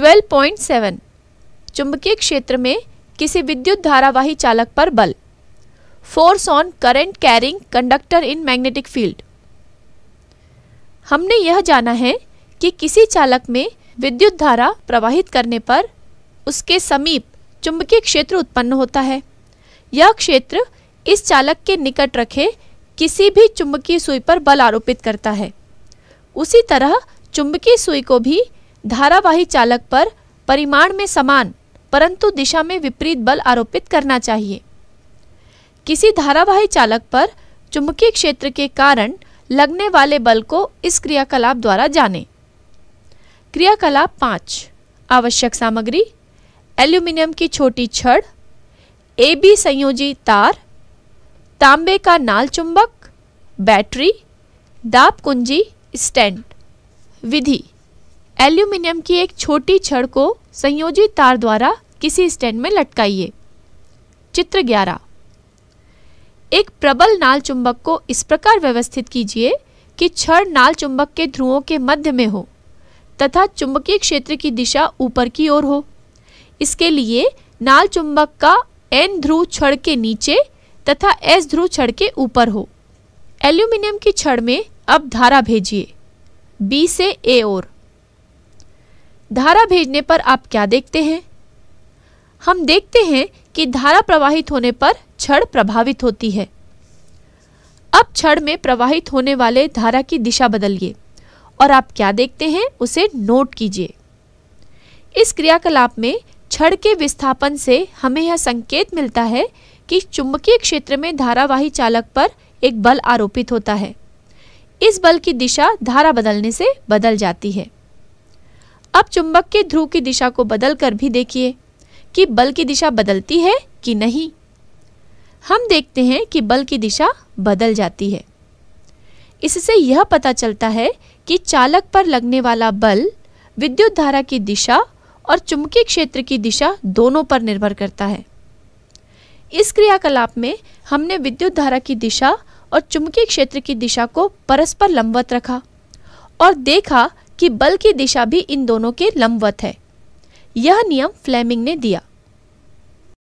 12.7 चुंबकीय क्षेत्र में किसी विद्युत धारावाही चालक पर बल force on current carrying conductor in magnetic field हमने यह जाना है कि किसी चालक में विद्युत धारा प्रवाहित करने पर उसके समीप चुंबकीय क्षेत्र उत्पन्न होता है यह क्षेत्र इस चालक के निकट रखे किसी भी चुंबकीय सुई पर बल आरोपित करता है उसी तरह चुंबकीय सुई को भी धारावाही चालक पर परिमाण में समान परंतु दिशा में विपरीत बल आरोपित करना चाहिए किसी धारावाही चालक पर चुंबकीय क्षेत्र के कारण लगने वाले बल को इस क्रियाकलाप द्वारा जानें। क्रियाकलाप पाँच आवश्यक सामग्री एल्यूमिनियम की छोटी छड़ ए बी संयोजी तार तांबे का नाल चुंबक बैटरी दाब कुंजी स्टैंड विधि एल्यूमिनियम की एक छोटी छड़ को संयोजित तार द्वारा किसी स्टैंड में लटकाइए चित्र 11 एक प्रबल नाल चुंबक को इस प्रकार व्यवस्थित कीजिए कि छड़ नाल चुंबक के ध्रुवों के मध्य में हो तथा चुंबकीय क्षेत्र की दिशा ऊपर की ओर हो इसके लिए नाल चुंबक का एन ध्रुव छड़ के नीचे तथा एस ध्रुव छड़ के ऊपर हो एल्यूमिनियम की छड़ में अब धारा भेजिए बी से ए ओर धारा भेजने पर आप क्या देखते हैं हम देखते हैं कि धारा प्रवाहित होने पर छड़ प्रभावित होती है अब छड़ में प्रवाहित होने वाले धारा की दिशा बदलिए और आप क्या देखते हैं उसे नोट कीजिए इस क्रियाकलाप में छड़ के विस्थापन से हमें यह संकेत मिलता है कि चुंबकीय क्षेत्र में धारावाही चालक पर एक बल आरोपित होता है इस बल की दिशा धारा बदलने से बदल जाती है अब चुंबक के ध्रुव की दिशा को बदल कर भी देखिए कि बल की दिशा बदलती है कि नहीं हम देखते हैं कि बल की दिशा बदल जाती है इससे यह पता चलता है कि चालक पर लगने वाला बल विद्युत धारा की दिशा और चुंबकीय क्षेत्र की दिशा दोनों पर निर्भर करता है इस क्रियाकलाप में हमने विद्युत धारा की दिशा और चुंबकीय क्षेत्र की दिशा को परस्पर लंबवत रखा और देखा कि बल की दिशा भी इन दोनों के लंबवत है यह नियम फ्लेमिंग ने दिया